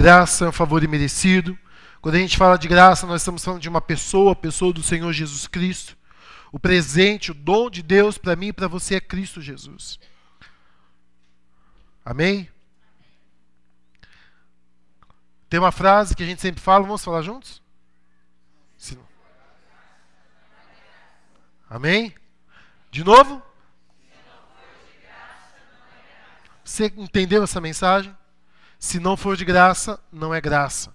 Graça é um favor imerecido. Quando a gente fala de graça, nós estamos falando de uma pessoa, a pessoa do Senhor Jesus Cristo. O presente, o dom de Deus para mim e para você é Cristo Jesus. Amém? Tem uma frase que a gente sempre fala, vamos falar juntos? Sim. Amém? De novo? Você entendeu essa mensagem? Se não for de graça, não é graça.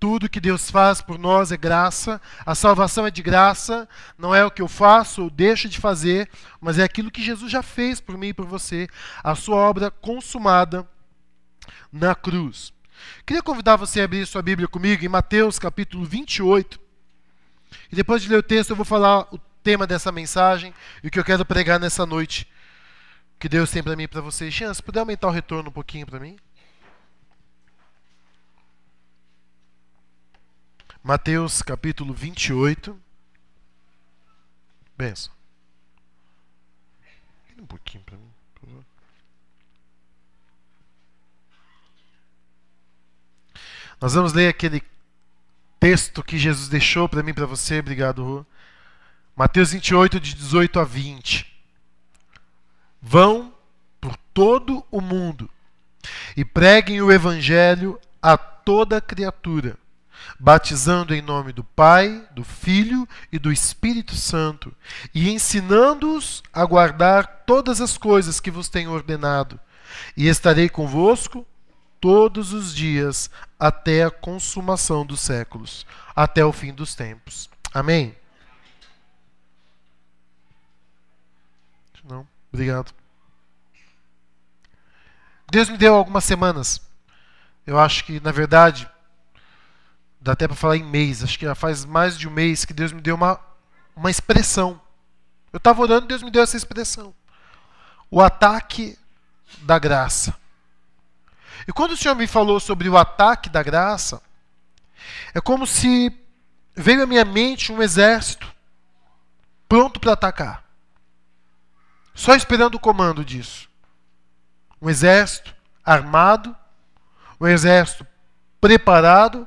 Tudo que Deus faz por nós é graça, a salvação é de graça, não é o que eu faço ou deixo de fazer, mas é aquilo que Jesus já fez por mim e por você, a sua obra consumada na cruz. Queria convidar você a abrir sua Bíblia comigo em Mateus capítulo 28. E depois de ler o texto, eu vou falar o tema dessa mensagem e o que eu quero pregar nessa noite que Deus tem para mim e para vocês. Chance, puder aumentar o retorno um pouquinho para mim? Mateus capítulo 28. Benção. Um pouquinho para mim, por favor. Nós vamos ler aquele texto que Jesus deixou para mim para você. Obrigado, Rô. Mateus 28, de 18 a 20. Vão por todo o mundo e preguem o evangelho a toda criatura batizando em nome do Pai, do Filho e do Espírito Santo, e ensinando-os a guardar todas as coisas que vos tenho ordenado. E estarei convosco todos os dias até a consumação dos séculos, até o fim dos tempos. Amém. Não, obrigado. Deus me deu algumas semanas. Eu acho que, na verdade, dá até para falar em mês, acho que já faz mais de um mês que Deus me deu uma, uma expressão. Eu estava orando e Deus me deu essa expressão. O ataque da graça. E quando o Senhor me falou sobre o ataque da graça, é como se veio à minha mente um exército pronto para atacar. Só esperando o comando disso. Um exército armado, um exército preparado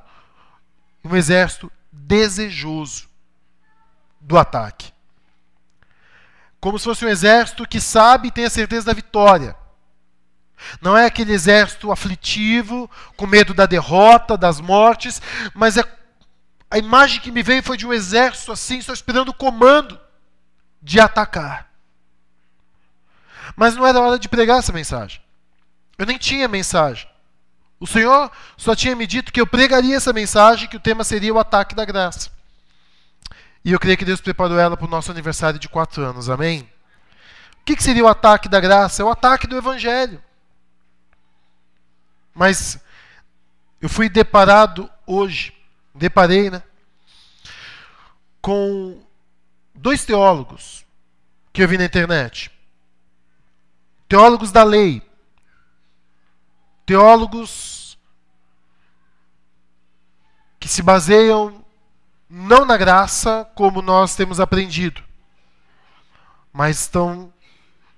um exército desejoso do ataque. Como se fosse um exército que sabe e tem a certeza da vitória. Não é aquele exército aflitivo, com medo da derrota, das mortes, mas é a imagem que me veio foi de um exército assim, só esperando o comando de atacar. Mas não era hora de pregar essa mensagem. Eu nem tinha mensagem. O Senhor só tinha me dito que eu pregaria essa mensagem, que o tema seria o ataque da graça. E eu creio que Deus preparou ela para o nosso aniversário de quatro anos, amém? O que, que seria o ataque da graça? É o ataque do Evangelho. Mas eu fui deparado hoje, deparei, né? Com dois teólogos que eu vi na internet. Teólogos da lei, teólogos que se baseiam não na graça, como nós temos aprendido, mas estão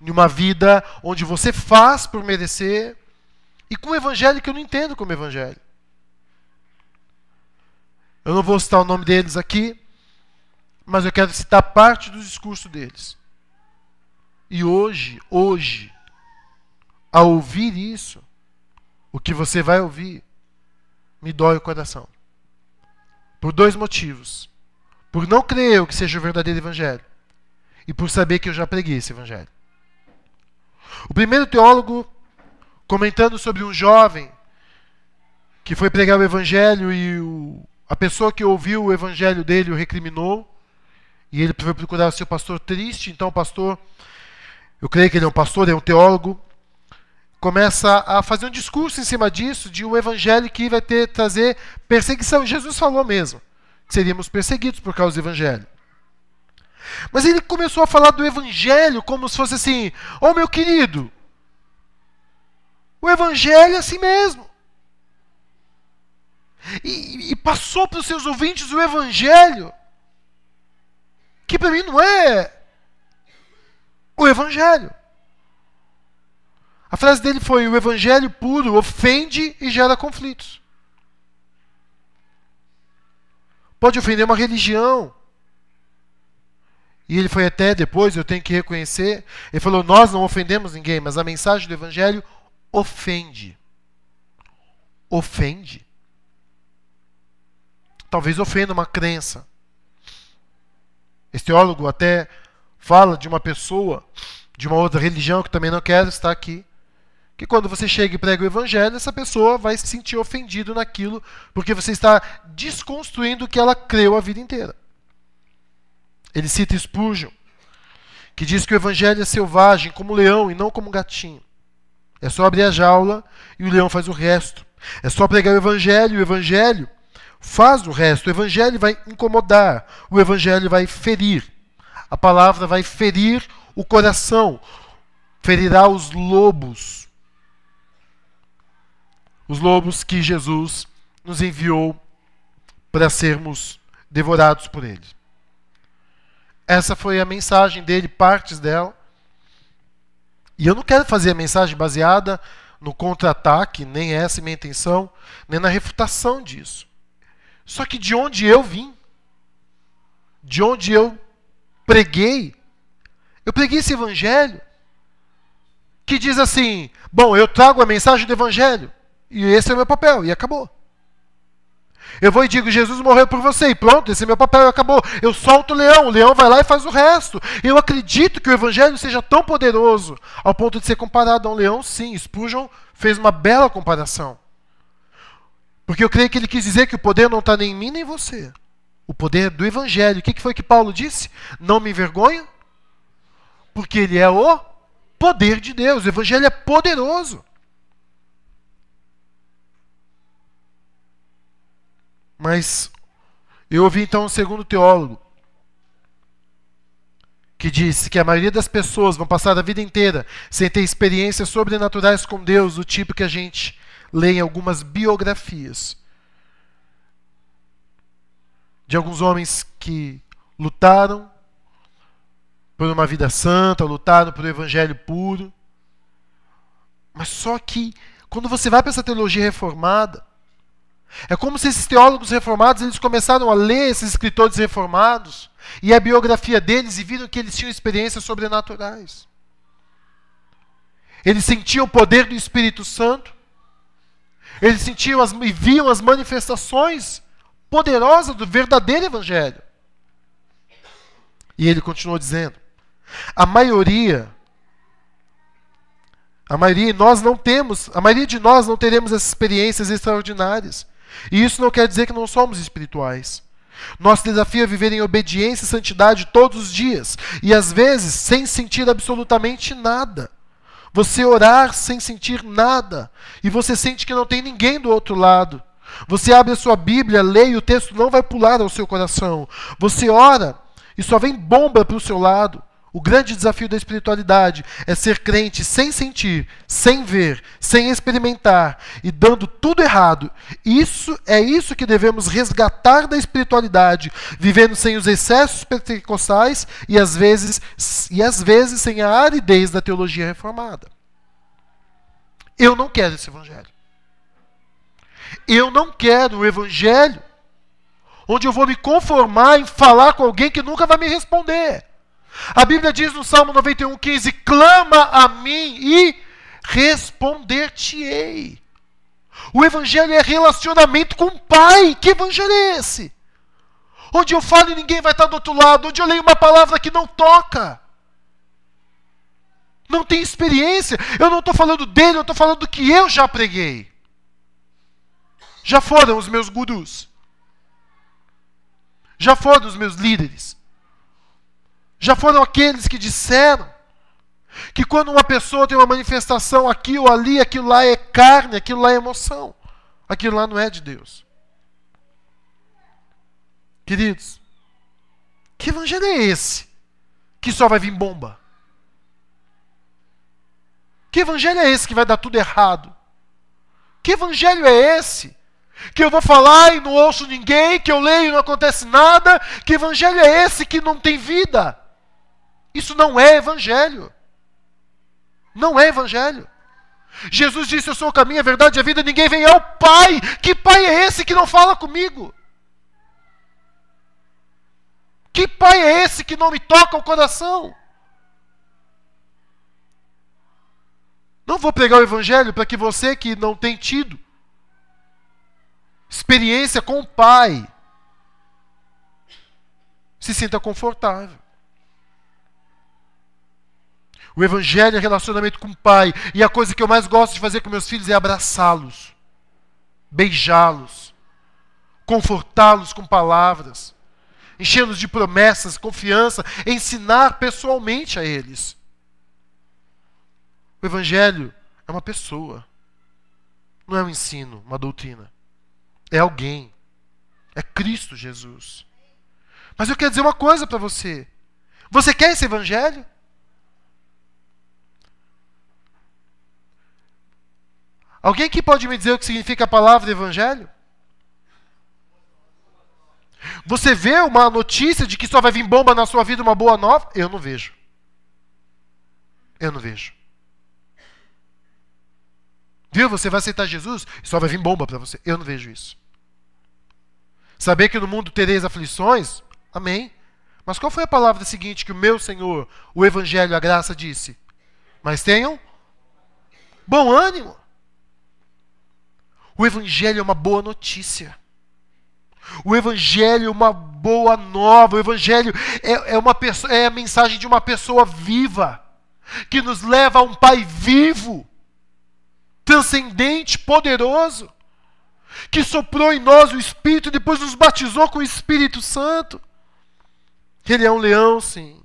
em uma vida onde você faz por merecer e com o evangelho que eu não entendo como evangelho. Eu não vou citar o nome deles aqui, mas eu quero citar parte do discurso deles. E hoje, hoje, ao ouvir isso, o que você vai ouvir me dói o coração. Por dois motivos. Por não crer eu que seja o verdadeiro evangelho. E por saber que eu já preguei esse evangelho. O primeiro teólogo, comentando sobre um jovem que foi pregar o evangelho e o, a pessoa que ouviu o evangelho dele o recriminou. E ele foi procurar o seu pastor triste. Então, o pastor, eu creio que ele é um pastor, é um teólogo começa a fazer um discurso em cima disso, de um evangelho que vai ter trazer perseguição. Jesus falou mesmo que seríamos perseguidos por causa do evangelho. Mas ele começou a falar do evangelho como se fosse assim: "Oh, meu querido, o evangelho é assim mesmo". E, e passou para os seus ouvintes o evangelho, que para mim não é o evangelho. A frase dele foi: o evangelho puro ofende e gera conflitos. Pode ofender uma religião. E ele foi até depois, eu tenho que reconhecer. Ele falou: Nós não ofendemos ninguém, mas a mensagem do evangelho ofende. Ofende. Talvez ofenda uma crença. Esse teólogo até fala de uma pessoa de uma outra religião que também não quero estar aqui, que quando você chega e prega o evangelho, essa pessoa vai se sentir ofendido naquilo, porque você está desconstruindo o que ela creu a vida inteira. Ele cita Spurgeon, que diz que o evangelho é selvagem, como leão e não como gatinho. É só abrir a jaula e o leão faz o resto. É só pregar o evangelho, e o evangelho faz o resto. O evangelho vai incomodar, o evangelho vai ferir. A palavra vai ferir o coração, ferirá os lobos os lobos que Jesus nos enviou para sermos devorados por ele. Essa foi a mensagem dele, partes dela. E eu não quero fazer a mensagem baseada no contra-ataque, nem essa é minha intenção, nem na refutação disso. Só que de onde eu vim, de onde eu preguei, eu preguei esse evangelho que diz assim: bom, eu trago a mensagem do evangelho. E esse é o meu papel, e acabou. Eu vou e digo, Jesus morreu por você, e pronto, esse é meu papel, e acabou. Eu solto o leão, o leão vai lá e faz o resto. Eu acredito que o evangelho seja tão poderoso ao ponto de ser comparado a um leão, sim. Spurgeon fez uma bela comparação. Porque eu creio que ele quis dizer que o poder não está nem em mim nem em você. O poder é do evangelho. O que foi que Paulo disse? Não me envergonho, porque ele é o poder de Deus. O evangelho é poderoso. Mas eu ouvi então um segundo teólogo que disse que a maioria das pessoas vão passar a vida inteira sem ter experiências sobrenaturais com Deus, do tipo que a gente lê em algumas biografias de alguns homens que lutaram por uma vida santa, lutaram pelo evangelho puro. Mas só que quando você vai para essa teologia reformada, é como se esses teólogos reformados eles começaram a ler esses escritores reformados e a biografia deles e viram que eles tinham experiências sobrenaturais. Eles sentiam o poder do Espírito Santo. Eles sentiam as, e viam as manifestações poderosas do verdadeiro Evangelho. E ele continuou dizendo: a maioria, a maioria nós não temos, a maioria de nós não teremos essas experiências extraordinárias. E isso não quer dizer que não somos espirituais. Nosso desafio é viver em obediência e santidade todos os dias, e às vezes sem sentir absolutamente nada. Você orar sem sentir nada, e você sente que não tem ninguém do outro lado. Você abre a sua Bíblia, lê e o texto não vai pular ao seu coração. Você ora e só vem bomba para o seu lado. O grande desafio da espiritualidade é ser crente sem sentir, sem ver, sem experimentar e dando tudo errado. Isso é isso que devemos resgatar da espiritualidade, vivendo sem os excessos pentecostais e às vezes e às vezes sem a aridez da teologia reformada. Eu não quero esse evangelho. Eu não quero o evangelho onde eu vou me conformar em falar com alguém que nunca vai me responder. A Bíblia diz no Salmo 91, 15: clama a mim e responder-te-ei. O Evangelho é relacionamento com o Pai. Que Evangelho é esse? Onde eu falo e ninguém vai estar do outro lado, onde eu leio uma palavra que não toca. Não tem experiência. Eu não estou falando dele, eu estou falando do que eu já preguei. Já foram os meus gurus. Já foram os meus líderes. Já foram aqueles que disseram que quando uma pessoa tem uma manifestação aqui ou ali, aquilo lá é carne, aquilo lá é emoção, aquilo lá não é de Deus. Queridos, que evangelho é esse que só vai vir bomba? Que evangelho é esse que vai dar tudo errado? Que evangelho é esse? Que eu vou falar e não ouço ninguém, que eu leio e não acontece nada? Que evangelho é esse que não tem vida? Isso não é evangelho. Não é evangelho. Jesus disse: Eu sou o caminho, a verdade e a vida, ninguém vem ao Pai. Que Pai é esse que não fala comigo? Que Pai é esse que não me toca o coração? Não vou pregar o Evangelho para que você que não tem tido experiência com o Pai se sinta confortável. O Evangelho é relacionamento com o Pai. E a coisa que eu mais gosto de fazer com meus filhos é abraçá-los, beijá-los, confortá-los com palavras, enchê-los de promessas, confiança, ensinar pessoalmente a eles. O Evangelho é uma pessoa, não é um ensino, uma doutrina. É alguém. É Cristo Jesus. Mas eu quero dizer uma coisa para você. Você quer esse Evangelho? Alguém aqui pode me dizer o que significa a palavra evangelho? Você vê uma notícia de que só vai vir bomba na sua vida, uma boa nova? Eu não vejo. Eu não vejo. Viu? Você vai aceitar Jesus e só vai vir bomba para você. Eu não vejo isso. Saber que no mundo tereis aflições? Amém. Mas qual foi a palavra seguinte que o meu Senhor, o Evangelho, a graça disse? Mas tenham bom ânimo. O Evangelho é uma boa notícia. O Evangelho é uma boa nova. O Evangelho é, é, uma pessoa, é a mensagem de uma pessoa viva, que nos leva a um Pai vivo, transcendente, poderoso, que soprou em nós o Espírito e depois nos batizou com o Espírito Santo. Ele é um leão, sim,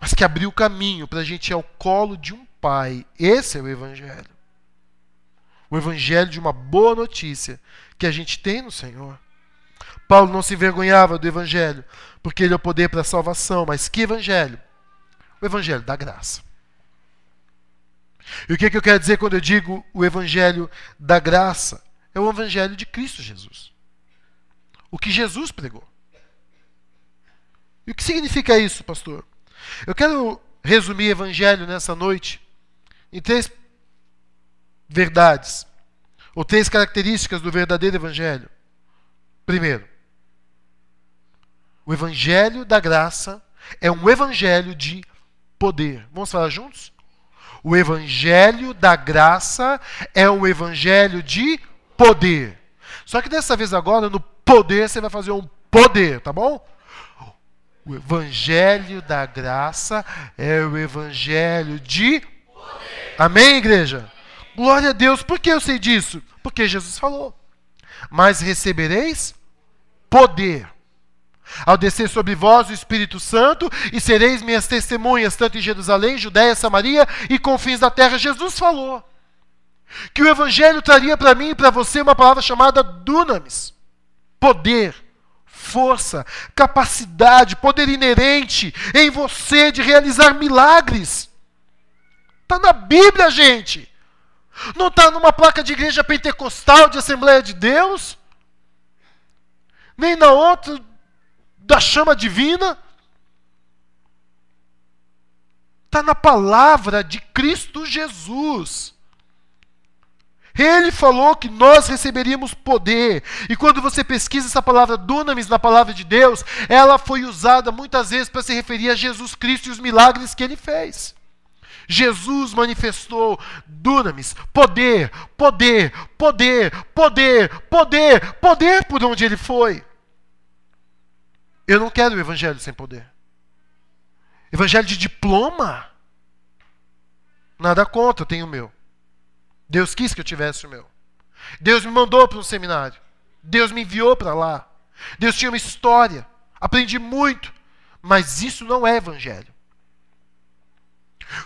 mas que abriu o caminho para a gente ir ao colo de um Pai. Esse é o Evangelho o evangelho de uma boa notícia que a gente tem no Senhor. Paulo não se envergonhava do evangelho, porque ele é o poder para a salvação, mas que evangelho? O evangelho da graça. E o que, é que eu quero dizer quando eu digo o evangelho da graça? É o evangelho de Cristo Jesus. O que Jesus pregou. E o que significa isso, pastor? Eu quero resumir evangelho nessa noite em três verdades, ou três características do verdadeiro Evangelho. Primeiro, o Evangelho da graça é um Evangelho de poder. Vamos falar juntos? O Evangelho da graça é um Evangelho de poder. Só que dessa vez agora, no poder, você vai fazer um poder, tá bom? O Evangelho da graça é o Evangelho de poder. Amém, igreja? Glória a Deus. Por que eu sei disso? Porque Jesus falou. Mas recebereis poder ao descer sobre vós o Espírito Santo, e sereis minhas testemunhas, tanto em Jerusalém, Judéia, Samaria e confins da terra. Jesus falou que o Evangelho traria para mim e para você uma palavra chamada dunamis poder, força, capacidade, poder inerente em você de realizar milagres. Está na Bíblia, gente. Não está numa placa de igreja pentecostal de Assembleia de Deus? Nem na outra da chama divina? Está na palavra de Cristo Jesus. Ele falou que nós receberíamos poder. E quando você pesquisa essa palavra dunamis na palavra de Deus, ela foi usada muitas vezes para se referir a Jesus Cristo e os milagres que ele fez. Jesus manifestou dunamis, poder, poder, poder, poder, poder, poder por onde ele foi. Eu não quero o evangelho sem poder. Evangelho de diploma? Nada contra, eu tenho o meu. Deus quis que eu tivesse o meu. Deus me mandou para um seminário. Deus me enviou para lá. Deus tinha uma história. Aprendi muito. Mas isso não é evangelho.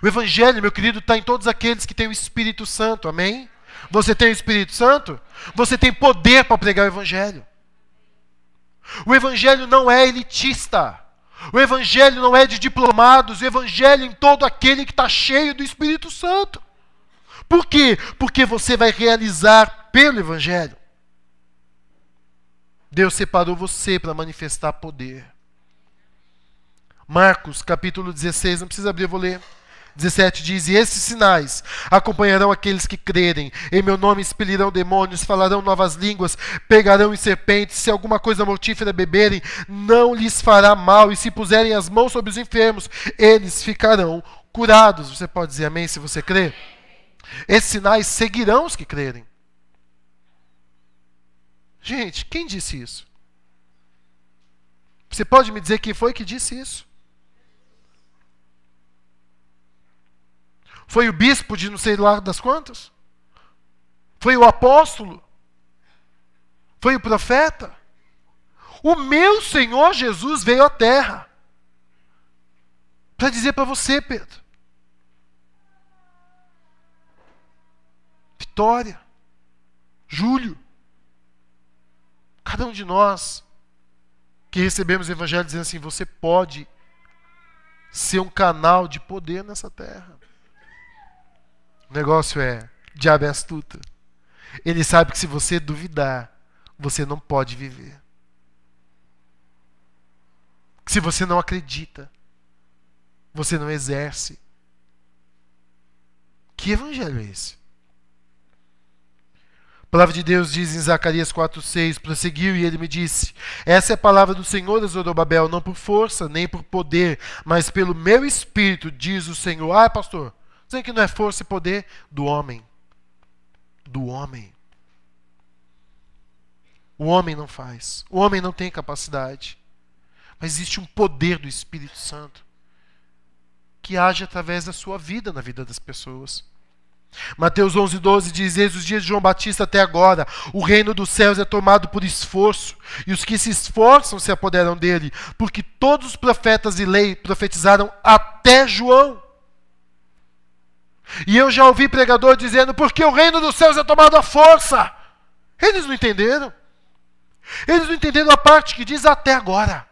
O Evangelho, meu querido, está em todos aqueles que têm o Espírito Santo, amém? Você tem o Espírito Santo? Você tem poder para pregar o Evangelho. O Evangelho não é elitista. O Evangelho não é de diplomados. O Evangelho é em todo aquele que está cheio do Espírito Santo. Por quê? Porque você vai realizar pelo Evangelho. Deus separou você para manifestar poder. Marcos capítulo 16, não precisa abrir, eu vou ler. 17 diz: E esses sinais acompanharão aqueles que crerem. Em meu nome expelirão demônios, falarão novas línguas, pegarão em serpentes. Se alguma coisa mortífera beberem, não lhes fará mal. E se puserem as mãos sobre os enfermos, eles ficarão curados. Você pode dizer amém se você crê? Esses sinais seguirão os que crerem. Gente, quem disse isso? Você pode me dizer quem foi que disse isso? Foi o bispo de não sei lá das quantas? Foi o apóstolo? Foi o profeta? O meu Senhor Jesus veio à terra para dizer para você, Pedro: Vitória, Júlio, cada um de nós que recebemos o Evangelho dizendo assim: você pode ser um canal de poder nessa terra. O negócio é: diabo é astuto. Ele sabe que se você duvidar, você não pode viver. Se você não acredita, você não exerce. Que evangelho é esse? A palavra de Deus diz em Zacarias 4,6: prosseguiu e ele me disse: Essa é a palavra do Senhor, Zorobabel, não por força nem por poder, mas pelo meu espírito, diz o Senhor. Ah, pastor, Dizem que não é força e poder do homem. Do homem. O homem não faz. O homem não tem capacidade. Mas existe um poder do Espírito Santo que age através da sua vida na vida das pessoas. Mateus 11, 12 diz: Desde os dias de João Batista até agora, o reino dos céus é tomado por esforço, e os que se esforçam se apoderam dele, porque todos os profetas e lei profetizaram até João. E eu já ouvi pregador dizendo: porque o reino dos céus é tomado à força. Eles não entenderam. Eles não entenderam a parte que diz até agora.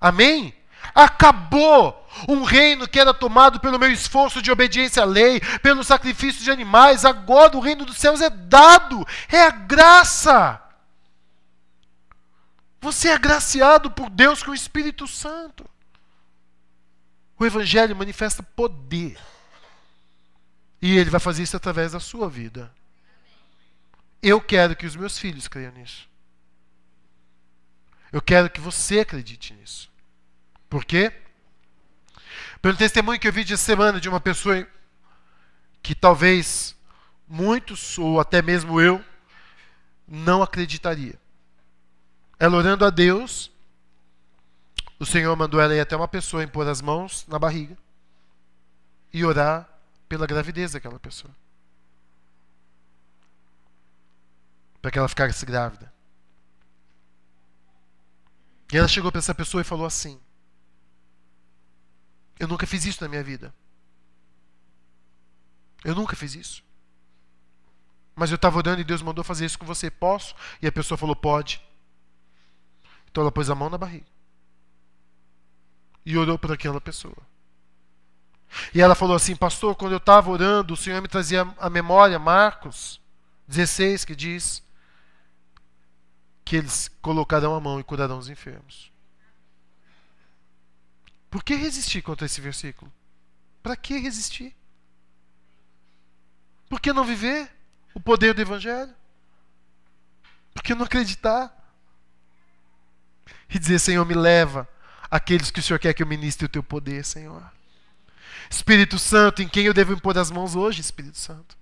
Amém? Acabou um reino que era tomado pelo meu esforço de obediência à lei, pelo sacrifício de animais. Agora o reino dos céus é dado, é a graça. Você é agraciado por Deus com o Espírito Santo. O Evangelho manifesta poder e Ele vai fazer isso através da sua vida. Eu quero que os meus filhos creiam nisso. Eu quero que você acredite nisso. Por quê? Pelo testemunho que eu vi de semana de uma pessoa que talvez muitos, ou até mesmo eu, não acreditaria. Ela orando a Deus, o Senhor mandou ela ir até uma pessoa impor as mãos na barriga e orar pela gravidez daquela pessoa. Para que ela ficasse grávida. E ela chegou para essa pessoa e falou assim: Eu nunca fiz isso na minha vida. Eu nunca fiz isso. Mas eu estava orando e Deus mandou fazer isso com você. Posso? E a pessoa falou: Pode. Então ela pôs a mão na barriga e orou por aquela pessoa. E ela falou assim: Pastor, quando eu estava orando, o Senhor me trazia a memória, Marcos 16, que diz que eles colocarão a mão e curarão os enfermos. Por que resistir contra esse versículo? Para que resistir? Por que não viver o poder do Evangelho? Por que não acreditar? E dizer, Senhor, me leva aqueles que o Senhor quer que eu ministre o teu poder, Senhor. Espírito Santo, em quem eu devo impor as mãos hoje, Espírito Santo?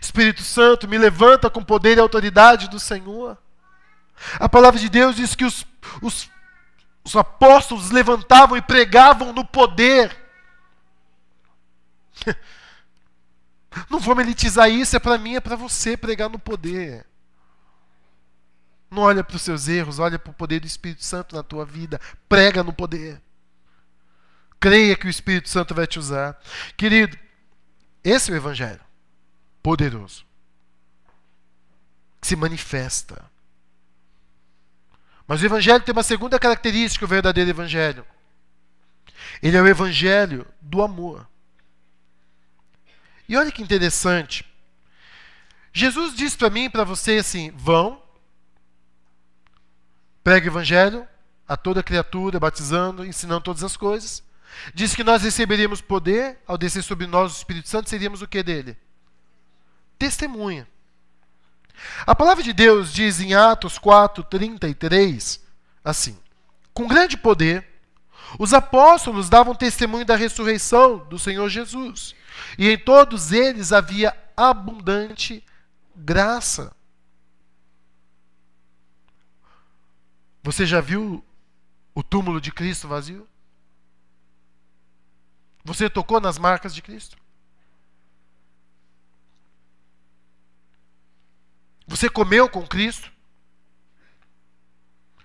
Espírito Santo, me levanta com poder e autoridade do Senhor. A palavra de Deus diz que os, os, os apóstolos levantavam e pregavam no poder. Não vou elitizar isso, é para mim, é para você pregar no poder. Não olha para os seus erros, olha para o poder do Espírito Santo na tua vida. Prega no poder creia que o Espírito Santo vai te usar. Querido, esse é o Evangelho poderoso que se manifesta. Mas o Evangelho tem uma segunda característica, o verdadeiro Evangelho. Ele é o Evangelho do amor. E olha que interessante. Jesus disse para mim e para você assim: vão, pregue o Evangelho a toda criatura, batizando, ensinando todas as coisas. Diz que nós receberíamos poder ao descer sobre nós o Espírito Santo, seríamos o que dele? Testemunha. A palavra de Deus diz em Atos 4:33 assim: Com grande poder os apóstolos davam testemunho da ressurreição do Senhor Jesus, e em todos eles havia abundante graça. Você já viu o túmulo de Cristo vazio? Você tocou nas marcas de Cristo? Você comeu com Cristo?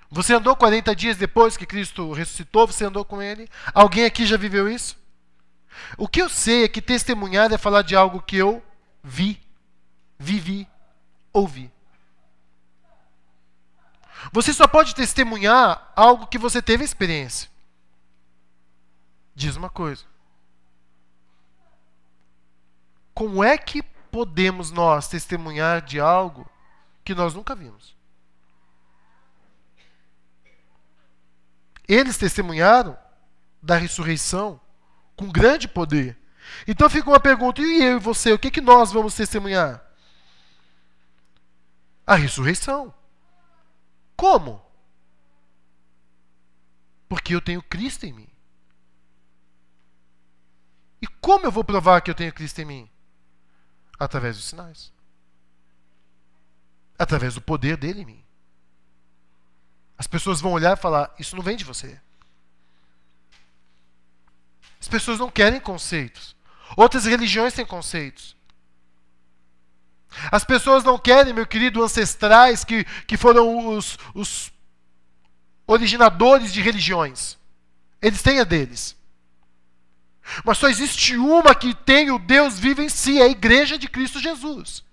Você andou 40 dias depois que Cristo ressuscitou, você andou com Ele? Alguém aqui já viveu isso? O que eu sei é que testemunhar é falar de algo que eu vi, vivi, ouvi. Você só pode testemunhar algo que você teve experiência. Diz uma coisa. Como é que podemos nós testemunhar de algo que nós nunca vimos? Eles testemunharam da ressurreição com grande poder. Então fica uma pergunta: e eu e você, o que, que nós vamos testemunhar? A ressurreição. Como? Porque eu tenho Cristo em mim. E como eu vou provar que eu tenho Cristo em mim? Através dos sinais. Através do poder dele em mim. As pessoas vão olhar e falar: Isso não vem de você. As pessoas não querem conceitos. Outras religiões têm conceitos. As pessoas não querem, meu querido, ancestrais que, que foram os, os originadores de religiões. Eles têm a deles. Mas só existe uma que tem o Deus vivo em si, é a igreja de Cristo Jesus.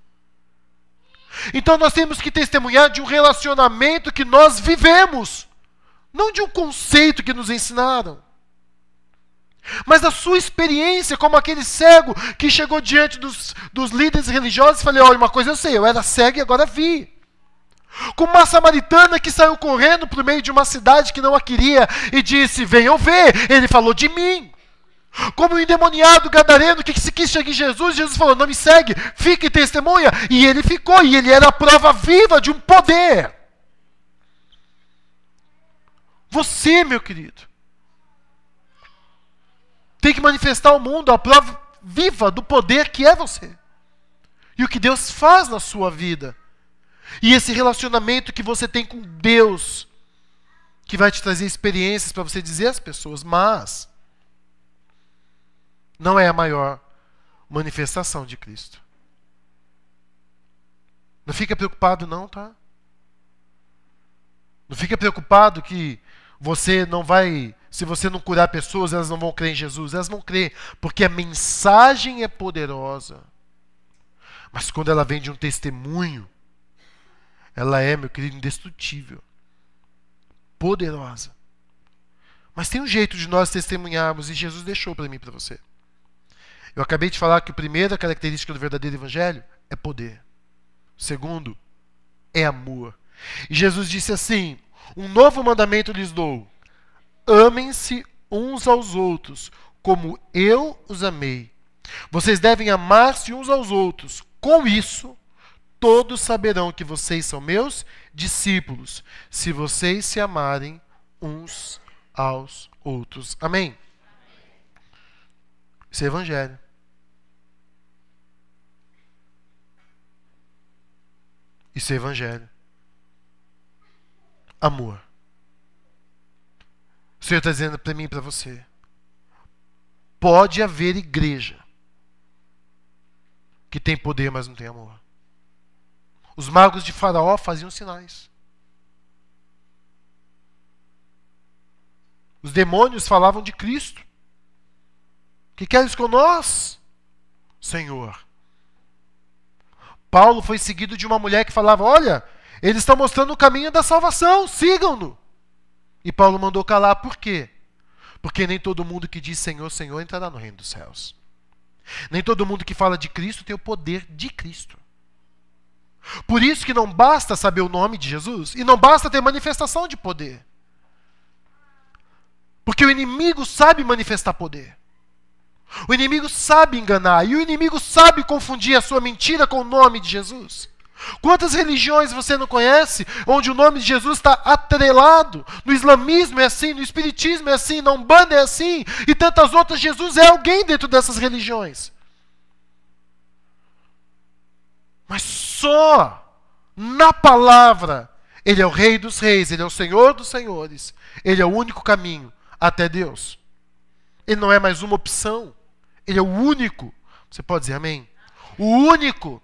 Então nós temos que testemunhar de um relacionamento que nós vivemos, não de um conceito que nos ensinaram. Mas da sua experiência, como aquele cego que chegou diante dos, dos líderes religiosos e falou: Olha, uma coisa eu sei, eu era cego e agora vi. Como uma samaritana que saiu correndo por meio de uma cidade que não a queria e disse: Venham ver, ele falou de mim. Como o endemoniado gadareno que se quis seguir Jesus, Jesus falou: Não me segue, fique testemunha. E ele ficou, e ele era a prova viva de um poder. Você, meu querido, tem que manifestar ao mundo a prova viva do poder que é você. E o que Deus faz na sua vida. E esse relacionamento que você tem com Deus, que vai te trazer experiências para você dizer às pessoas, mas não é a maior manifestação de Cristo. Não fica preocupado, não, tá? Não fica preocupado que você não vai, se você não curar pessoas, elas não vão crer em Jesus. Elas não crêem, porque a mensagem é poderosa. Mas quando ela vem de um testemunho, ela é, meu querido, indestrutível, poderosa. Mas tem um jeito de nós testemunharmos, e Jesus deixou para mim e para você. Eu acabei de falar que a primeira característica do verdadeiro evangelho é poder. Segundo, é amor. E Jesus disse assim: Um novo mandamento lhes dou: amem-se uns aos outros, como eu os amei. Vocês devem amar-se uns aos outros. Com isso, todos saberão que vocês são meus discípulos, se vocês se amarem uns aos outros. Amém? Isso é evangelho. Isso é evangelho. Amor. O Senhor está dizendo para mim e para você. Pode haver igreja que tem poder, mas não tem amor. Os magos de Faraó faziam sinais. Os demônios falavam de Cristo. O que queres com nós, Senhor? Paulo foi seguido de uma mulher que falava: Olha, eles estão mostrando o caminho da salvação, sigam-no. E Paulo mandou calar, por quê? Porque nem todo mundo que diz Senhor, Senhor entrará no reino dos céus. Nem todo mundo que fala de Cristo tem o poder de Cristo. Por isso que não basta saber o nome de Jesus e não basta ter manifestação de poder. Porque o inimigo sabe manifestar poder. O inimigo sabe enganar e o inimigo sabe confundir a sua mentira com o nome de Jesus. Quantas religiões você não conhece onde o nome de Jesus está atrelado? No islamismo é assim, no espiritismo é assim, na Umbanda é assim, e tantas outras. Jesus é alguém dentro dessas religiões. Mas só na palavra ele é o Rei dos Reis, ele é o Senhor dos Senhores, ele é o único caminho até Deus. Ele não é mais uma opção. Ele é o único. Você pode dizer amém? O único.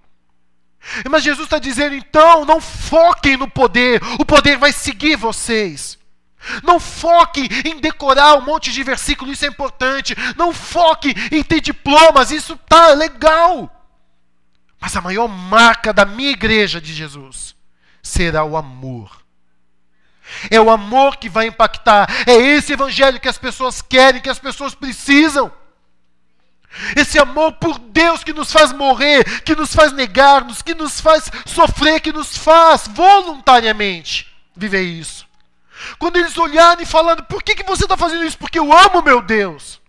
Mas Jesus está dizendo, então, não foquem no poder, o poder vai seguir vocês. Não foquem em decorar um monte de versículo, isso é importante. Não foquem em ter diplomas, isso tá legal. Mas a maior marca da minha igreja de Jesus será o amor. É o amor que vai impactar. É esse evangelho que as pessoas querem, que as pessoas precisam. Esse amor por Deus que nos faz morrer, que nos faz negar-nos, que nos faz sofrer, que nos faz voluntariamente viver isso. Quando eles olharem falando, por que, que você está fazendo isso? Porque eu amo meu Deus.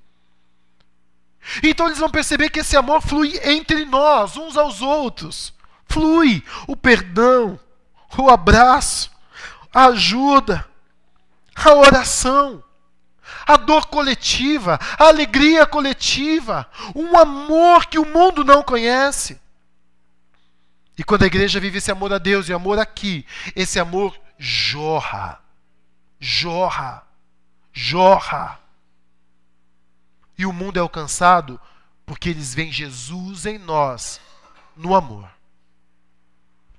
Então eles vão perceber que esse amor flui entre nós, uns aos outros. Flui o perdão, o abraço, a ajuda, a oração a dor coletiva, a alegria coletiva, um amor que o mundo não conhece. E quando a igreja vive esse amor a Deus e amor aqui, esse amor jorra, jorra, jorra. E o mundo é alcançado porque eles veem Jesus em nós, no amor.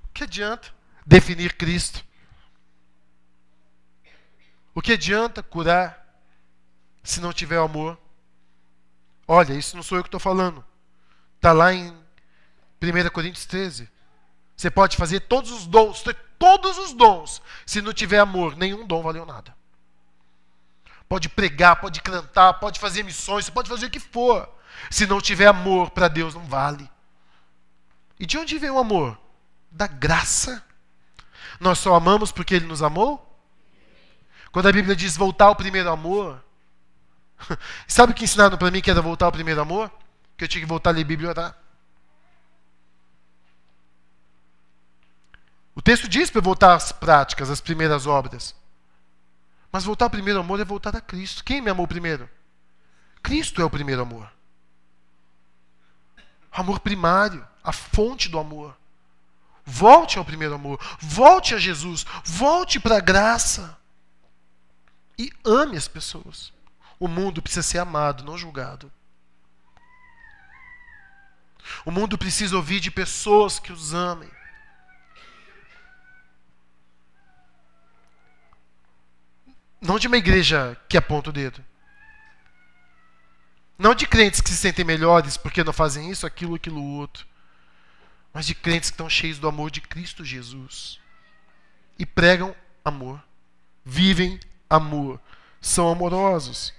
O Que adianta definir Cristo? O que adianta curar? se não tiver amor. Olha, isso não sou eu que estou falando. Está lá em 1 Coríntios 13. Você pode fazer todos os dons, todos os dons. Se não tiver amor, nenhum dom valeu nada. Pode pregar, pode cantar, pode fazer missões, você pode fazer o que for. Se não tiver amor para Deus, não vale. E de onde vem o amor? Da graça. Nós só amamos porque Ele nos amou? Quando a Bíblia diz voltar ao primeiro amor, Sabe o que ensinaram para mim que era voltar ao primeiro amor? Que eu tinha que voltar a ler Bíblia e orar. O texto diz para voltar às práticas, às primeiras obras. Mas voltar ao primeiro amor é voltar a Cristo. Quem me amou primeiro? Cristo é o primeiro amor. O amor primário, a fonte do amor. Volte ao primeiro amor. Volte a Jesus. Volte para a graça. E ame as pessoas. O mundo precisa ser amado, não julgado. O mundo precisa ouvir de pessoas que os amem. Não de uma igreja que aponta o dedo. Não de crentes que se sentem melhores porque não fazem isso, aquilo, aquilo, outro. Mas de crentes que estão cheios do amor de Cristo Jesus. E pregam amor. Vivem amor. São amorosos.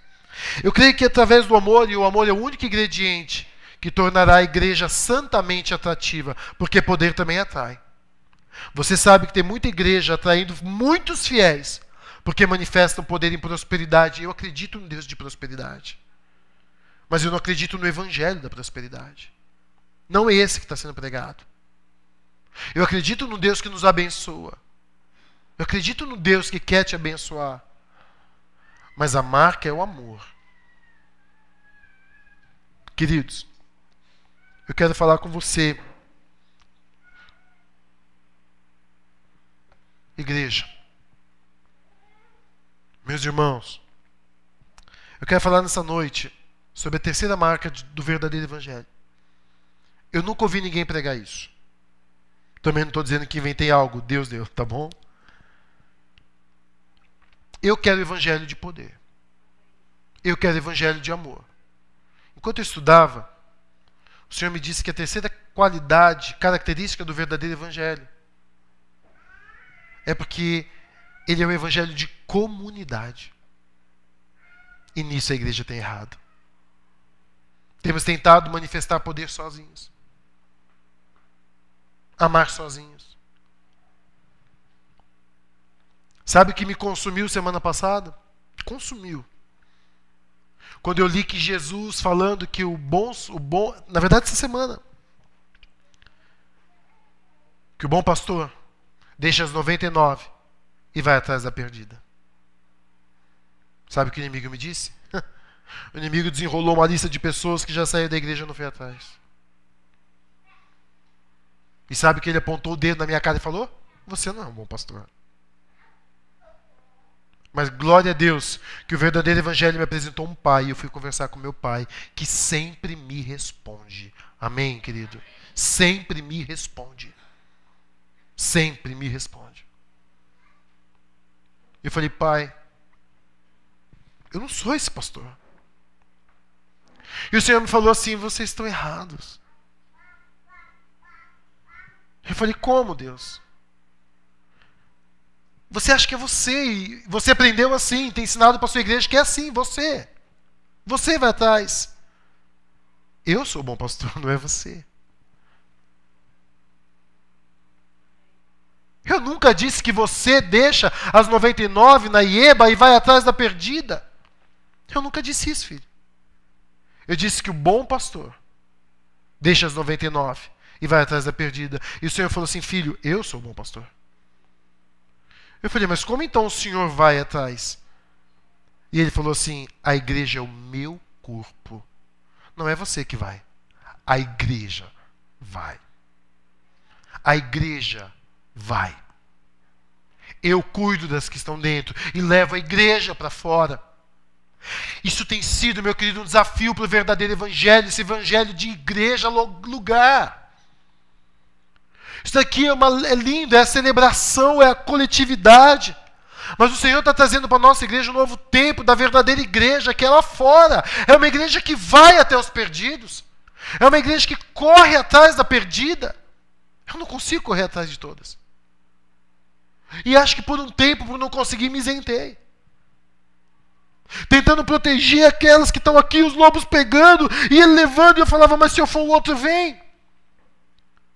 Eu creio que através do amor, e o amor é o único ingrediente que tornará a igreja santamente atrativa, porque poder também atrai. Você sabe que tem muita igreja atraindo muitos fiéis, porque manifestam poder em prosperidade. Eu acredito no Deus de prosperidade. Mas eu não acredito no evangelho da prosperidade. Não é esse que está sendo pregado. Eu acredito no Deus que nos abençoa. Eu acredito no Deus que quer te abençoar. Mas a marca é o amor. Queridos, eu quero falar com você. Igreja. Meus irmãos, eu quero falar nessa noite sobre a terceira marca do verdadeiro evangelho. Eu nunca ouvi ninguém pregar isso. Também não estou dizendo que inventei algo, Deus deu, tá bom? Eu quero evangelho de poder. Eu quero evangelho de amor. Enquanto eu estudava, o Senhor me disse que a terceira qualidade, característica do verdadeiro evangelho é porque ele é um evangelho de comunidade. E nisso a igreja tem errado. Temos tentado manifestar poder sozinhos. Amar sozinhos. Sabe o que me consumiu semana passada? Consumiu. Quando eu li que Jesus falando que o bom, o bom, na verdade essa semana, que o bom pastor deixa as 99 e vai atrás da perdida. Sabe o que o inimigo me disse? o inimigo desenrolou uma lista de pessoas que já saíram da igreja e não foi atrás. E sabe que ele apontou o dedo na minha cara e falou: Você não é um bom pastor. Mas glória a Deus que o verdadeiro evangelho me apresentou um pai e eu fui conversar com meu pai, que sempre me responde. Amém, querido? Sempre me responde. Sempre me responde. Eu falei, pai, eu não sou esse pastor. E o Senhor me falou assim: vocês estão errados. Eu falei, como Deus? Você acha que é você e você aprendeu assim, tem ensinado para sua igreja que é assim, você. Você vai atrás. Eu sou bom pastor, não é você. Eu nunca disse que você deixa as 99 na Ieba e vai atrás da perdida. Eu nunca disse isso, filho. Eu disse que o bom pastor deixa as 99 e vai atrás da perdida. E o Senhor falou assim: Filho, eu sou o bom pastor. Eu falei, mas como então o senhor vai atrás? E ele falou assim: a igreja é o meu corpo. Não é você que vai. A igreja vai. A igreja vai. Eu cuido das que estão dentro e levo a igreja para fora. Isso tem sido, meu querido, um desafio para o verdadeiro evangelho, esse evangelho de igreja lugar. Isso aqui é, uma, é lindo, é a celebração, é a coletividade. Mas o Senhor está trazendo para a nossa igreja um novo tempo da verdadeira igreja, que é lá fora. É uma igreja que vai até os perdidos. É uma igreja que corre atrás da perdida. Eu não consigo correr atrás de todas. E acho que por um tempo, por não conseguir, me isentei. Tentando proteger aquelas que estão aqui, os lobos pegando e ele levando. E eu falava, mas se eu for o outro, vem.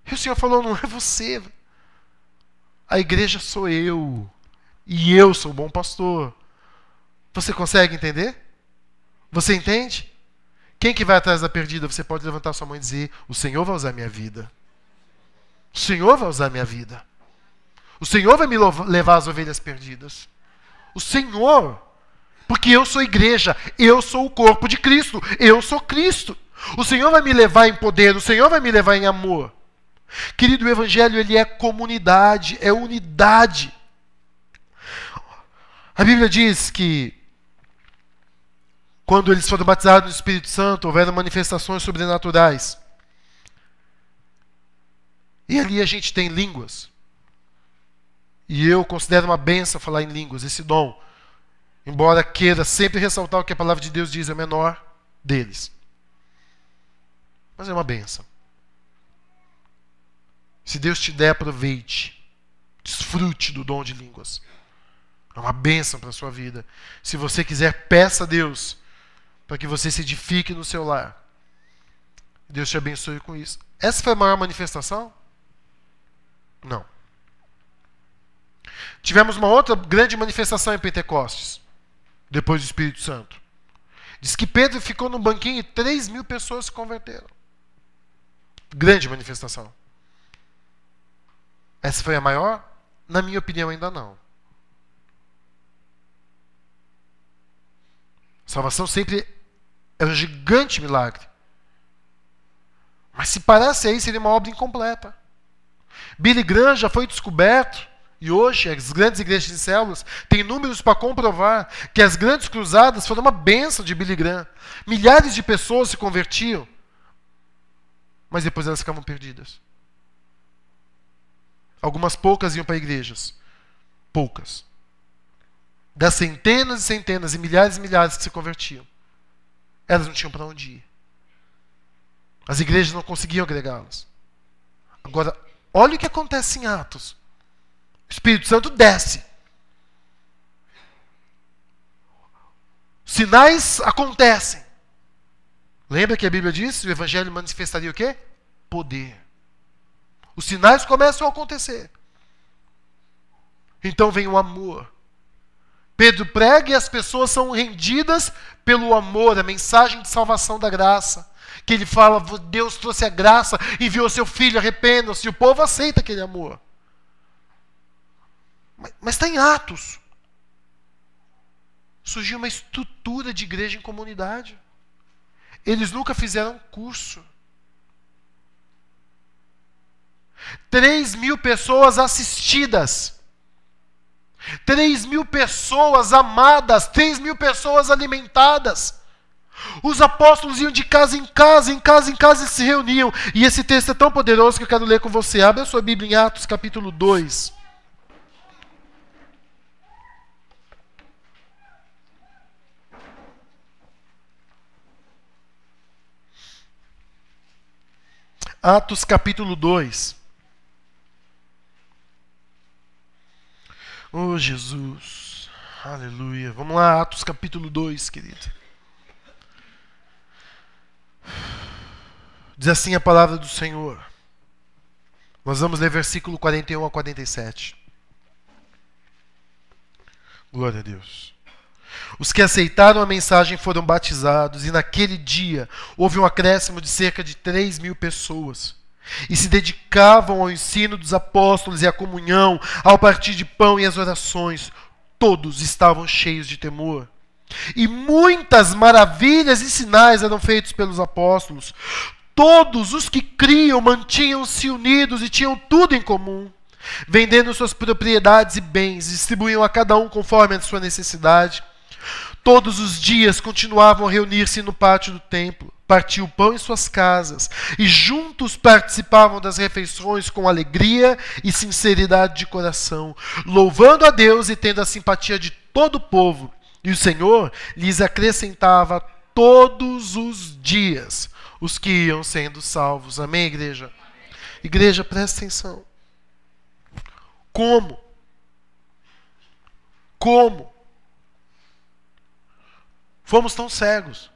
E o Senhor falou: não é você. A igreja sou eu. E eu sou o bom pastor. Você consegue entender? Você entende? Quem que vai atrás da perdida? Você pode levantar sua mão e dizer: O Senhor vai usar minha vida. O Senhor vai usar minha vida. O Senhor vai me levar às ovelhas perdidas. O Senhor, porque eu sou igreja, eu sou o corpo de Cristo, eu sou Cristo. O Senhor vai me levar em poder, o Senhor vai me levar em amor. Querido, o evangelho ele é comunidade, é unidade. A Bíblia diz que quando eles foram batizados no Espírito Santo, houveram manifestações sobrenaturais. E ali a gente tem línguas. E eu considero uma benção falar em línguas, esse dom. Embora queira sempre ressaltar o que a palavra de Deus diz, é menor deles. Mas é uma benção. Se Deus te der, aproveite. Desfrute do dom de línguas. É uma bênção para a sua vida. Se você quiser, peça a Deus para que você se edifique no seu lar. Deus te abençoe com isso. Essa foi a maior manifestação? Não. Tivemos uma outra grande manifestação em Pentecostes, depois do Espírito Santo. Diz que Pedro ficou no banquinho e 3 mil pessoas se converteram. Grande manifestação. Essa foi a maior? Na minha opinião, ainda não. Salvação sempre é um gigante milagre. Mas se parasse aí, seria uma obra incompleta. Billy Graham já foi descoberto, e hoje as grandes igrejas de células têm números para comprovar que as grandes cruzadas foram uma benção de Billy Graham. Milhares de pessoas se convertiam, mas depois elas ficavam perdidas. Algumas poucas iam para igrejas. Poucas. Das centenas e centenas e milhares e milhares que se convertiam, elas não tinham para onde ir. As igrejas não conseguiam agregá-las. Agora, olha o que acontece em Atos. O Espírito Santo desce. Sinais acontecem. Lembra que a Bíblia diz? O Evangelho manifestaria o quê? Poder. Os sinais começam a acontecer. Então vem o amor. Pedro prega e as pessoas são rendidas pelo amor, a mensagem de salvação da graça. Que ele fala, Deus trouxe a graça, enviou seu filho, arrependa se o povo aceita aquele amor. Mas está em Atos. Surgiu uma estrutura de igreja em comunidade. Eles nunca fizeram curso. 3 mil pessoas assistidas. 3 mil pessoas amadas, 3 mil pessoas alimentadas. Os apóstolos iam de casa em casa, em casa em casa e se reuniam. E esse texto é tão poderoso que eu quero ler com você. Abra a sua Bíblia em Atos capítulo 2. Atos capítulo 2. Oh, Jesus. Aleluia. Vamos lá, Atos capítulo 2, querido. Diz assim a palavra do Senhor. Nós vamos ler versículo 41 a 47. Glória a Deus. Os que aceitaram a mensagem foram batizados, e naquele dia houve um acréscimo de cerca de 3 mil pessoas e se dedicavam ao ensino dos apóstolos e à comunhão, ao partir de pão e às orações. Todos estavam cheios de temor. E muitas maravilhas e sinais eram feitos pelos apóstolos. Todos os que criam mantinham-se unidos e tinham tudo em comum. Vendendo suas propriedades e bens, distribuíam a cada um conforme a sua necessidade. Todos os dias continuavam a reunir-se no pátio do templo partiam o pão em suas casas e juntos participavam das refeições com alegria e sinceridade de coração, louvando a Deus e tendo a simpatia de todo o povo. E o Senhor lhes acrescentava todos os dias os que iam sendo salvos. Amém, igreja? Igreja, presta atenção. Como? Como? Fomos tão cegos.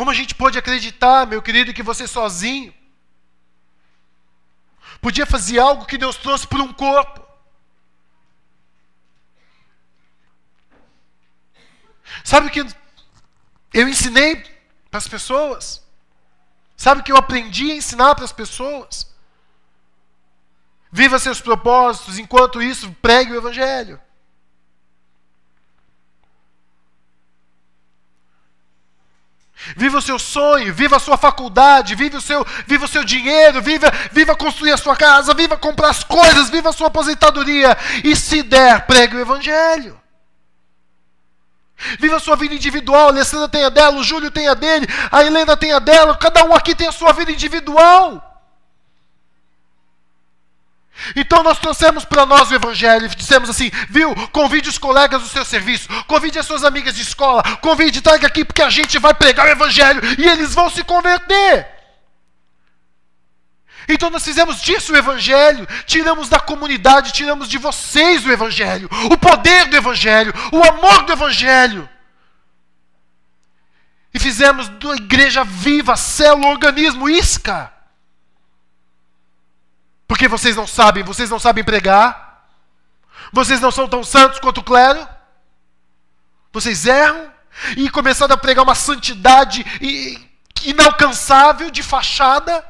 Como a gente pode acreditar, meu querido, que você sozinho podia fazer algo que Deus trouxe por um corpo? Sabe o que eu ensinei para as pessoas? Sabe o que eu aprendi a ensinar para as pessoas? Viva seus propósitos, enquanto isso, pregue o Evangelho. Viva o seu sonho, viva a sua faculdade, viva o seu, viva o seu dinheiro, viva, viva construir a sua casa, viva comprar as coisas, viva a sua aposentadoria. E se der, pregue o evangelho. Viva a sua vida individual, a Alessandra tem a dela, o Júlio tem a dele, a Helena tem a dela, cada um aqui tem a sua vida individual. Então nós trouxemos para nós o Evangelho e dissemos assim: viu, convide os colegas do seu serviço, convide as suas amigas de escola, convide, traga aqui, porque a gente vai pregar o Evangelho e eles vão se converter. Então nós fizemos disso o Evangelho, tiramos da comunidade, tiramos de vocês o Evangelho, o poder do Evangelho, o amor do Evangelho. E fizemos da igreja viva, célula, organismo, isca. Porque vocês não sabem, vocês não sabem pregar. Vocês não são tão santos quanto o clero. Vocês erram e começaram a pregar uma santidade inalcançável de fachada.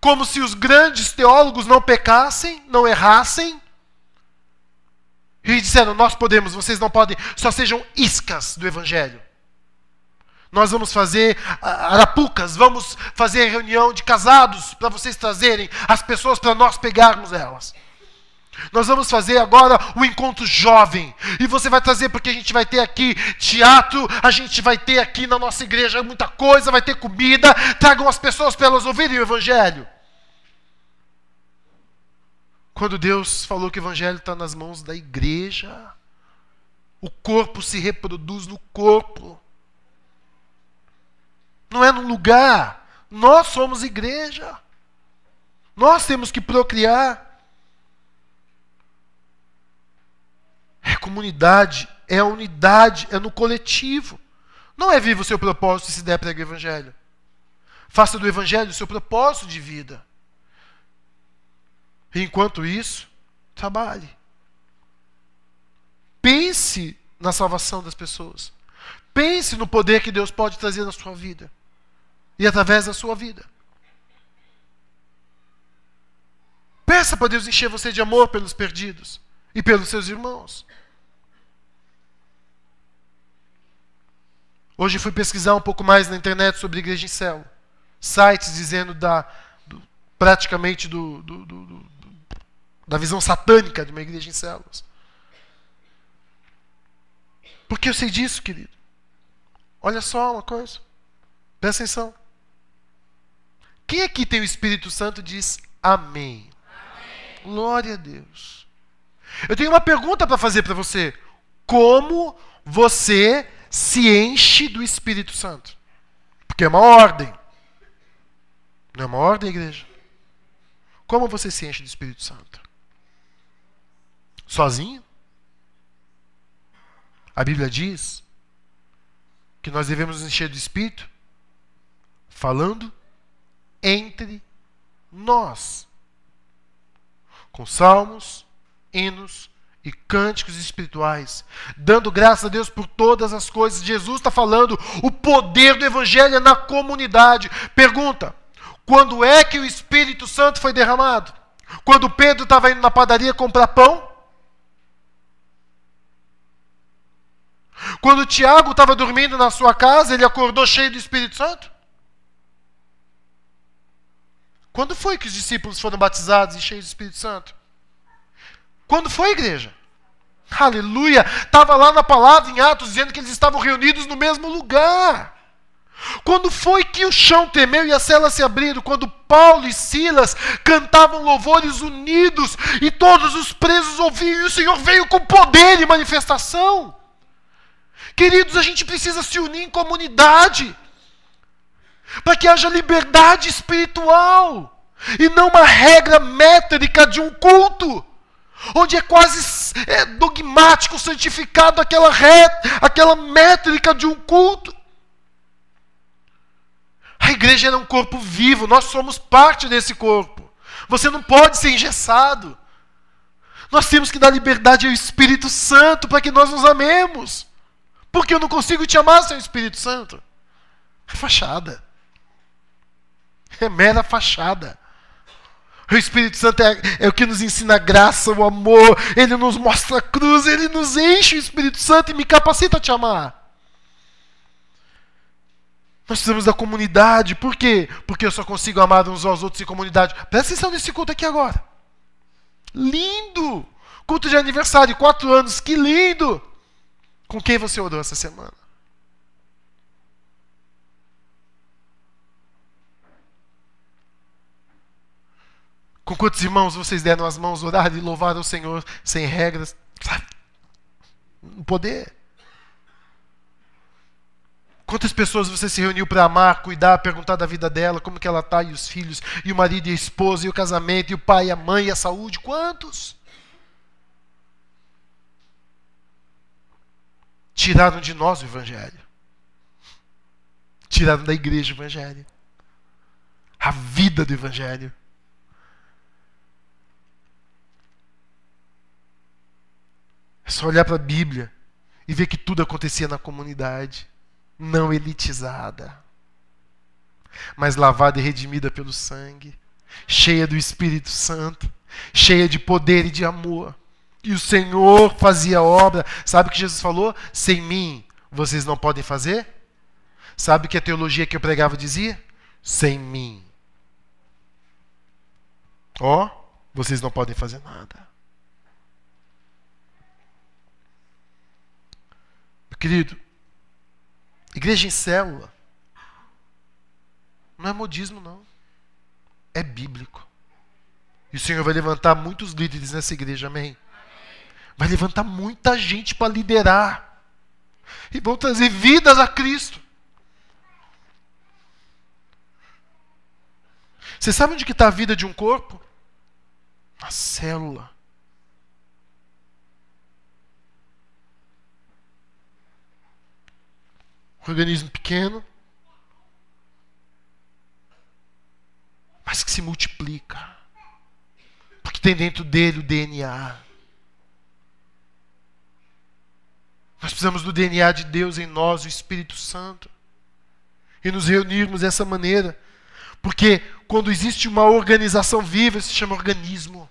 Como se os grandes teólogos não pecassem, não errassem. E disseram: Nós podemos, vocês não podem, só sejam iscas do Evangelho. Nós vamos fazer ah, arapucas, vamos fazer reunião de casados para vocês trazerem as pessoas para nós pegarmos elas. Nós vamos fazer agora o encontro jovem. E você vai trazer, porque a gente vai ter aqui teatro, a gente vai ter aqui na nossa igreja muita coisa, vai ter comida. Tragam as pessoas para elas ouvirem o Evangelho. Quando Deus falou que o Evangelho está nas mãos da igreja, o corpo se reproduz no corpo não é num lugar. Nós somos igreja. Nós temos que procriar. É comunidade, é unidade, é no coletivo. Não é viva o seu propósito se der para o evangelho. Faça do evangelho o seu propósito de vida. E enquanto isso, trabalhe. Pense na salvação das pessoas. Pense no poder que Deus pode trazer na sua vida e através da sua vida. Peça para Deus encher você de amor pelos perdidos e pelos seus irmãos. Hoje fui pesquisar um pouco mais na internet sobre Igreja em Céu. Sites dizendo da, do, praticamente do, do, do, da visão satânica de uma igreja em células. Porque eu sei disso, querido? Olha só uma coisa. Presta atenção. Quem aqui tem o Espírito Santo diz amém. amém. Glória a Deus. Eu tenho uma pergunta para fazer para você. Como você se enche do Espírito Santo? Porque é uma ordem. Não é uma ordem, igreja? Como você se enche do Espírito Santo? Sozinho? A Bíblia diz que nós devemos nos encher do Espírito falando entre nós, com salmos, hinos e cânticos espirituais, dando graças a Deus por todas as coisas. Jesus está falando, o poder do Evangelho é na comunidade. Pergunta: quando é que o Espírito Santo foi derramado? Quando Pedro estava indo na padaria comprar pão? Quando Tiago estava dormindo na sua casa, ele acordou cheio do Espírito Santo? Quando foi que os discípulos foram batizados e cheios do Espírito Santo? Quando foi, igreja? Aleluia! Estava lá na palavra em Atos dizendo que eles estavam reunidos no mesmo lugar. Quando foi que o chão temeu e as celas se abriram? Quando Paulo e Silas cantavam louvores unidos e todos os presos ouviam, e o Senhor veio com poder e manifestação. Queridos, a gente precisa se unir em comunidade para que haja liberdade espiritual e não uma regra métrica de um culto, onde é quase é, dogmático, santificado aquela, re, aquela métrica de um culto. A igreja é um corpo vivo, nós somos parte desse corpo. Você não pode ser engessado. Nós temos que dar liberdade ao Espírito Santo para que nós nos amemos. Porque eu não consigo te amar sem Espírito Santo. É fachada é mera fachada. O Espírito Santo é, é, o que nos ensina a graça, o amor, ele nos mostra a cruz, ele nos enche o Espírito Santo e me capacita a te amar. Nós precisamos da comunidade, por quê? Porque eu só consigo amar uns aos outros em comunidade. Presta atenção nesse culto aqui agora. Lindo! Culto de aniversário, quatro anos, que lindo! Com quem você orou essa semana? Com quantos irmãos vocês deram as mãos, oraram e louvaram o Senhor sem regras? No poder. Quantas pessoas você se reuniu para amar, cuidar, perguntar da vida dela, como que ela está, e os filhos, e o marido e a esposa, e o casamento, e o pai, e a mãe, e a saúde? Quantos? Tiraram de nós o Evangelho. Tiraram da igreja o Evangelho. A vida do Evangelho. É só olhar para a Bíblia e ver que tudo acontecia na comunidade, não elitizada, mas lavada e redimida pelo sangue, cheia do Espírito Santo, cheia de poder e de amor. E o Senhor fazia obra. Sabe o que Jesus falou? Sem mim vocês não podem fazer? Sabe o que a teologia que eu pregava dizia? Sem mim. Ó, oh, vocês não podem fazer nada. Querido, igreja em célula não é modismo, não. É bíblico. E o Senhor vai levantar muitos líderes nessa igreja, amém? Vai levantar muita gente para liderar. E vão trazer vidas a Cristo. Você sabe onde está a vida de um corpo? Na célula. organismo pequeno, mas que se multiplica. Porque tem dentro dele o DNA. Nós precisamos do DNA de Deus em nós, o Espírito Santo. E nos reunirmos dessa maneira. Porque quando existe uma organização viva, se chama organismo.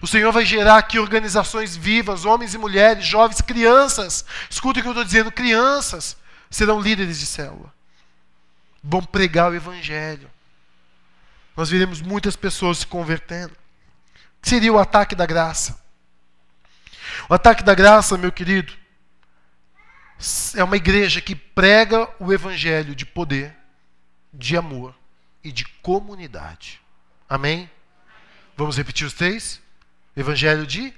O Senhor vai gerar aqui organizações vivas, homens e mulheres, jovens, crianças. Escuta o que eu estou dizendo: crianças serão líderes de célula. Vão pregar o Evangelho. Nós veremos muitas pessoas se convertendo. O que seria o ataque da graça? O ataque da graça, meu querido, é uma igreja que prega o Evangelho de poder, de amor e de comunidade. Amém? Vamos repetir os três? Evangelho de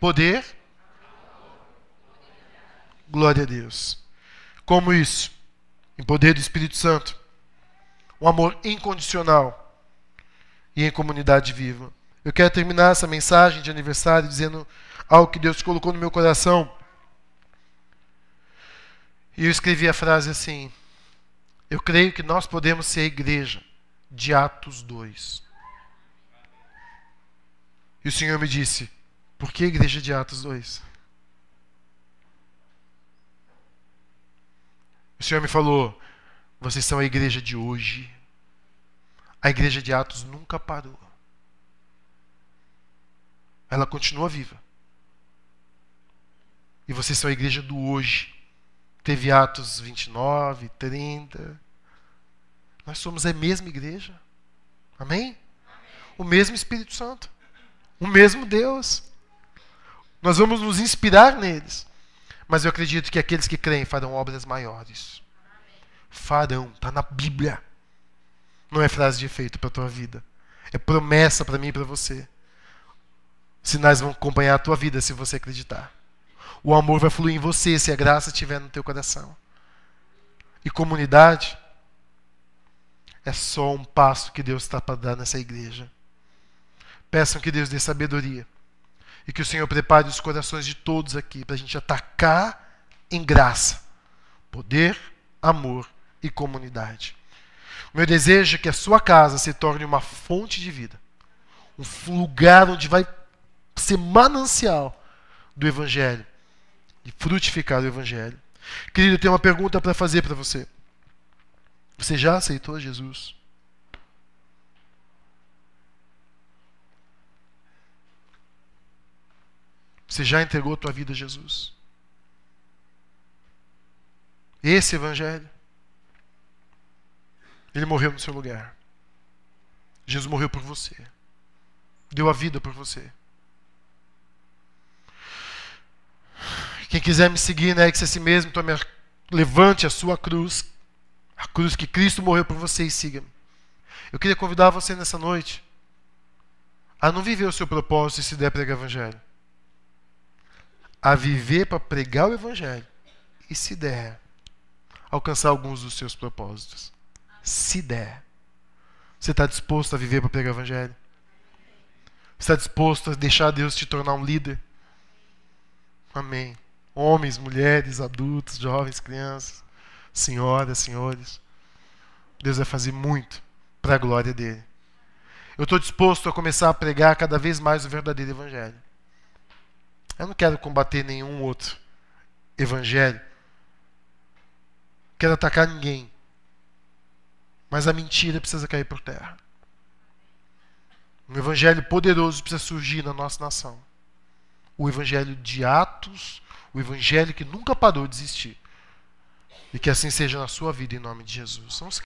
poder. Glória a Deus. Como isso? Em poder do Espírito Santo. Um amor incondicional e em comunidade viva. Eu quero terminar essa mensagem de aniversário dizendo algo que Deus colocou no meu coração. E eu escrevi a frase assim: Eu creio que nós podemos ser a igreja de Atos 2. E o Senhor me disse: Por que a igreja de Atos 2? O Senhor me falou: Vocês são a igreja de hoje. A igreja de Atos nunca parou. Ela continua viva. E vocês são a igreja do hoje. Teve Atos 29, 30. Nós somos a mesma igreja. Amém? Amém. O mesmo Espírito Santo. O mesmo Deus. Nós vamos nos inspirar neles. Mas eu acredito que aqueles que creem farão obras maiores. Farão, está na Bíblia. Não é frase de efeito para a tua vida. É promessa para mim e para você. Sinais vão acompanhar a tua vida se você acreditar. O amor vai fluir em você se a graça estiver no teu coração. E comunidade é só um passo que Deus está para dar nessa igreja. Peçam que Deus dê sabedoria e que o Senhor prepare os corações de todos aqui para a gente atacar em graça, poder, amor e comunidade. O meu desejo é que a sua casa se torne uma fonte de vida, um lugar onde vai ser manancial do Evangelho e frutificar o Evangelho. Querido, eu tenho uma pergunta para fazer para você. Você já aceitou Jesus? Você já entregou a tua vida a Jesus? Esse evangelho. Ele morreu no seu lugar. Jesus morreu por você. Deu a vida por você. Quem quiser me seguir, negue-se a si mesmo, tome a, levante a sua cruz, a cruz que Cristo morreu por você e siga-me. Eu queria convidar você nessa noite a não viver o seu propósito e se der pregar o Evangelho a viver para pregar o Evangelho e, se der, alcançar alguns dos seus propósitos. Se der. Você está disposto a viver para pregar o Evangelho? Você está disposto a deixar Deus te tornar um líder? Amém. Homens, mulheres, adultos, jovens, crianças, senhoras, senhores. Deus vai fazer muito para a glória dele. Eu estou disposto a começar a pregar cada vez mais o verdadeiro Evangelho. Eu não quero combater nenhum outro evangelho. quero atacar ninguém. Mas a mentira precisa cair por terra. Um evangelho poderoso precisa surgir na nossa nação. O evangelho de Atos, o evangelho que nunca parou de existir. E que assim seja na sua vida, em nome de Jesus. Vamos